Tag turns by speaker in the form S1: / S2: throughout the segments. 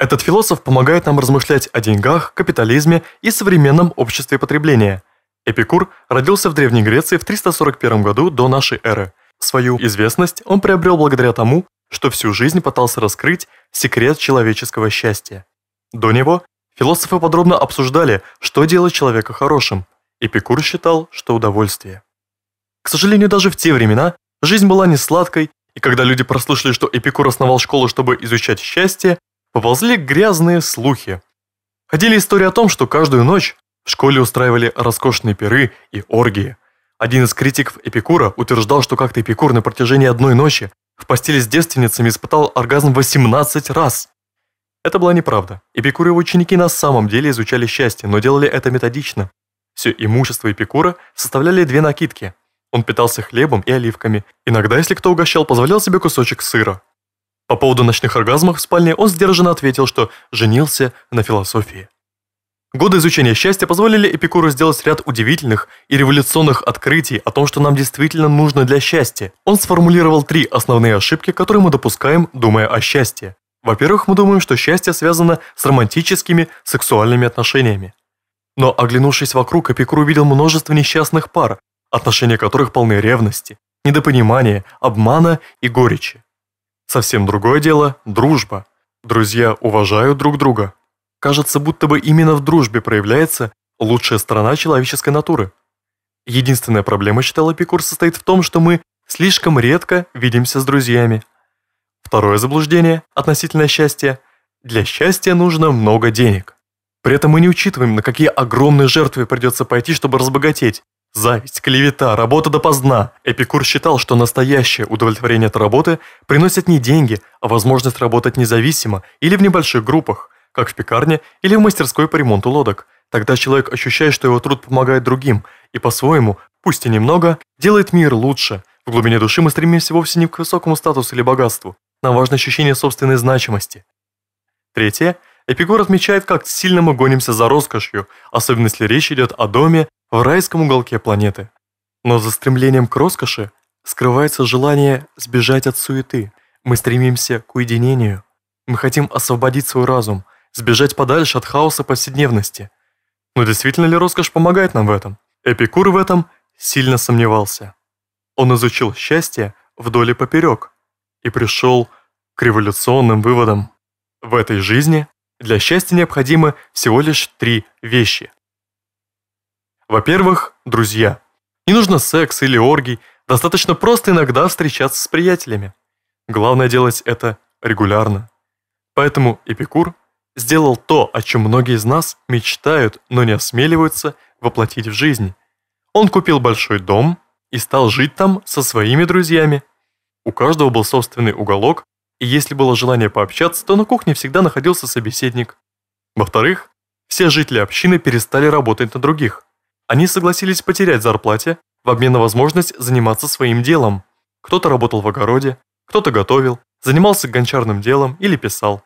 S1: Этот философ помогает нам размышлять о деньгах, капитализме и современном обществе потребления. Эпикур родился в Древней Греции в 341 году до нашей эры. Свою известность он приобрел благодаря тому, что всю жизнь пытался раскрыть секрет человеческого счастья. До него философы подробно обсуждали, что делает человека хорошим. Эпикур считал, что удовольствие. К сожалению, даже в те времена жизнь была не сладкой, и когда люди прослышали, что Эпикур основал школу, чтобы изучать счастье, поползли грязные слухи. Ходили истории о том, что каждую ночь в школе устраивали роскошные пиры и оргии. Один из критиков Эпикура утверждал, что как-то Эпикур на протяжении одной ночи в постели с девственницами испытал оргазм 18 раз. Это была неправда. Эпикур и его ученики на самом деле изучали счастье, но делали это методично. Все имущество Эпикура составляли две накидки. Он питался хлебом и оливками. Иногда, если кто угощал, позволял себе кусочек сыра. По поводу ночных оргазмов в спальне он сдержанно ответил, что женился на философии. Годы изучения счастья позволили Эпикуру сделать ряд удивительных и революционных открытий о том, что нам действительно нужно для счастья. Он сформулировал три основные ошибки, которые мы допускаем, думая о счастье. Во-первых, мы думаем, что счастье связано с романтическими, сексуальными отношениями. Но, оглянувшись вокруг, Эпикур увидел множество несчастных пар, отношения которых полны ревности, недопонимания, обмана и горечи. Совсем другое дело – дружба. Друзья уважают друг друга. Кажется, будто бы именно в дружбе проявляется лучшая сторона человеческой натуры. Единственная проблема, считал Эпикур, состоит в том, что мы слишком редко видимся с друзьями. Второе заблуждение относительно счастья – для счастья нужно много денег. При этом мы не учитываем, на какие огромные жертвы придется пойти, чтобы разбогатеть, Зависть, клевета, работа допоздна. Эпикур считал, что настоящее удовлетворение от работы приносит не деньги, а возможность работать независимо или в небольших группах, как в пекарне или в мастерской по ремонту лодок. Тогда человек ощущает, что его труд помогает другим и по-своему, пусть и немного, делает мир лучше. В глубине души мы стремимся вовсе не к высокому статусу или богатству. Нам важно ощущение собственной значимости. Третье – Эпикур отмечает, как сильно мы гонимся за роскошью, особенно если речь идет о доме в райском уголке планеты. Но за стремлением к роскоши скрывается желание сбежать от суеты. Мы стремимся к уединению. Мы хотим освободить свой разум, сбежать подальше от хаоса повседневности. Но действительно ли роскошь помогает нам в этом? Эпикур в этом сильно сомневался. Он изучил счастье вдоль и поперек и пришел к революционным выводам. В этой жизни для счастья необходимо всего лишь три вещи. Во-первых, друзья. Не нужно секс или оргий, достаточно просто иногда встречаться с приятелями. Главное делать это регулярно. Поэтому Эпикур сделал то, о чем многие из нас мечтают, но не осмеливаются воплотить в жизнь. Он купил большой дом и стал жить там со своими друзьями. У каждого был собственный уголок, и если было желание пообщаться, то на кухне всегда находился собеседник. Во-вторых, все жители общины перестали работать на других. Они согласились потерять зарплате в обмен на возможность заниматься своим делом. Кто-то работал в огороде, кто-то готовил, занимался гончарным делом или писал.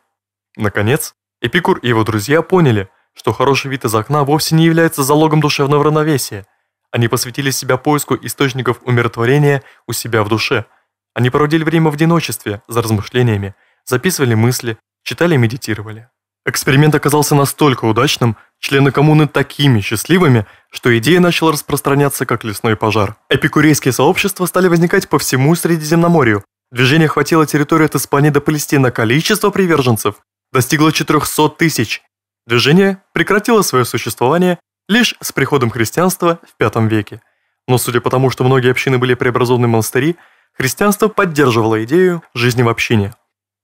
S1: Наконец, Эпикур и его друзья поняли, что хороший вид из окна вовсе не является залогом душевного равновесия. Они посвятили себя поиску источников умиротворения у себя в душе – они проводили время в одиночестве, за размышлениями, записывали мысли, читали и медитировали. Эксперимент оказался настолько удачным, члены коммуны такими счастливыми, что идея начала распространяться как лесной пожар. Эпикурейские сообщества стали возникать по всему Средиземноморью. Движение охватило территорию от Испании до Палестины, а количество приверженцев достигло 400 тысяч. Движение прекратило свое существование лишь с приходом христианства в V веке. Но судя по тому, что многие общины были преобразованы в монастыри, христианство поддерживало идею жизни в общине.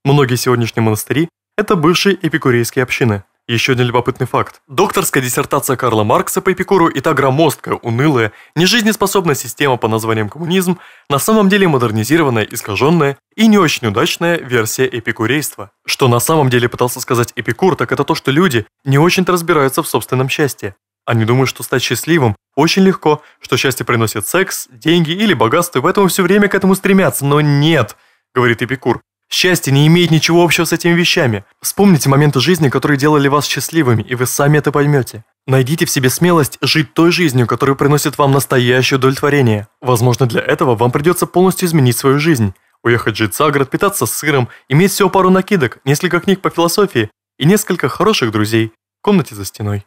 S1: Многие сегодняшние монастыри – это бывшие эпикурейские общины. Еще один любопытный факт. Докторская диссертация Карла Маркса по Эпикуру и та громоздкая, унылая, нежизнеспособная система по названием коммунизм на самом деле модернизированная, искаженная и не очень удачная версия эпикурейства. Что на самом деле пытался сказать Эпикур, так это то, что люди не очень-то разбираются в собственном счастье. Они а думают, что стать счастливым очень легко, что счастье приносит секс, деньги или богатство, и поэтому все время к этому стремятся. Но нет, говорит Эпикур, счастье не имеет ничего общего с этими вещами. Вспомните моменты жизни, которые делали вас счастливыми, и вы сами это поймете. Найдите в себе смелость жить той жизнью, которая приносит вам настоящее удовлетворение. Возможно, для этого вам придется полностью изменить свою жизнь. Уехать жить за город, питаться сыром, иметь всего пару накидок, несколько книг по философии и несколько хороших друзей в комнате за стеной.